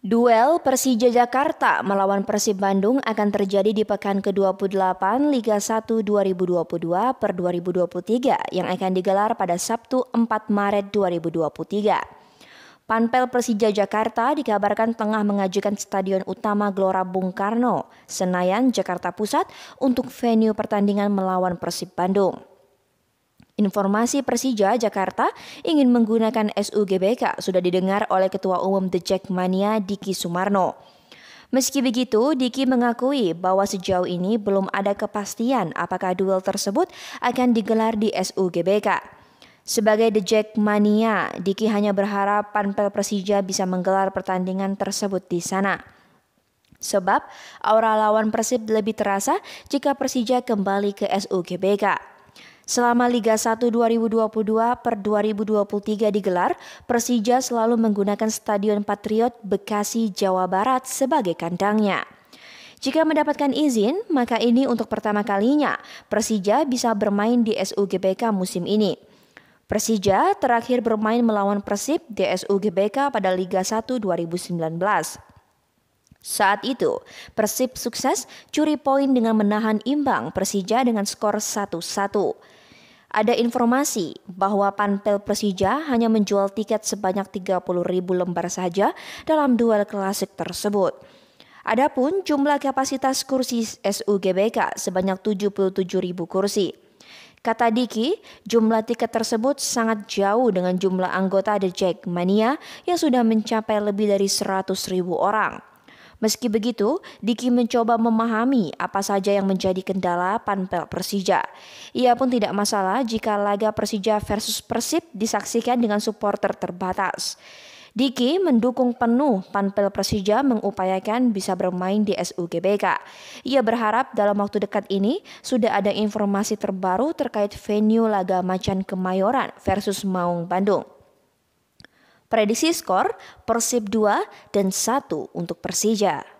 Duel Persija Jakarta melawan Persib Bandung akan terjadi di pekan ke-28 Liga 1 2022 per 2023 yang akan digelar pada Sabtu 4 Maret 2023. Panpel Persija Jakarta dikabarkan tengah mengajukan Stadion Utama Gelora Bung Karno, Senayan, Jakarta Pusat untuk venue pertandingan melawan Persib Bandung. Informasi Persija Jakarta ingin menggunakan SUGBK sudah didengar oleh Ketua Umum The Jackmania Diki Sumarno. Meski begitu, Diki mengakui bahwa sejauh ini belum ada kepastian apakah duel tersebut akan digelar di SUGBK. Sebagai The Jackmania, Diki hanya berharap Panpel Persija bisa menggelar pertandingan tersebut di sana. Sebab aura lawan Persib lebih terasa jika Persija kembali ke SUGBK. Selama Liga 1 2022 per 2023 digelar, Persija selalu menggunakan Stadion Patriot Bekasi, Jawa Barat sebagai kandangnya. Jika mendapatkan izin, maka ini untuk pertama kalinya Persija bisa bermain di SUGBK musim ini. Persija terakhir bermain melawan Persib di SUGBK pada Liga 1 2019. Saat itu, Persib sukses curi poin dengan menahan imbang Persija dengan skor 1-1. Ada informasi bahwa Panpel Persija hanya menjual tiket sebanyak 30 ribu lembar saja dalam duel klasik tersebut. Adapun jumlah kapasitas kursi SUGBK sebanyak 77 ribu kursi. Kata Diki, jumlah tiket tersebut sangat jauh dengan jumlah anggota The Jackmania yang sudah mencapai lebih dari 100 ribu orang. Meski begitu, Diki mencoba memahami apa saja yang menjadi kendala panpel Persija. Ia pun tidak masalah jika laga Persija versus Persib disaksikan dengan supporter terbatas. Diki mendukung penuh Panpel Persija mengupayakan bisa bermain di SUGBK. Ia berharap dalam waktu dekat ini sudah ada informasi terbaru terkait venue laga Macan Kemayoran versus Maung Bandung. Prediksi skor Persib 2 dan 1 untuk Persija.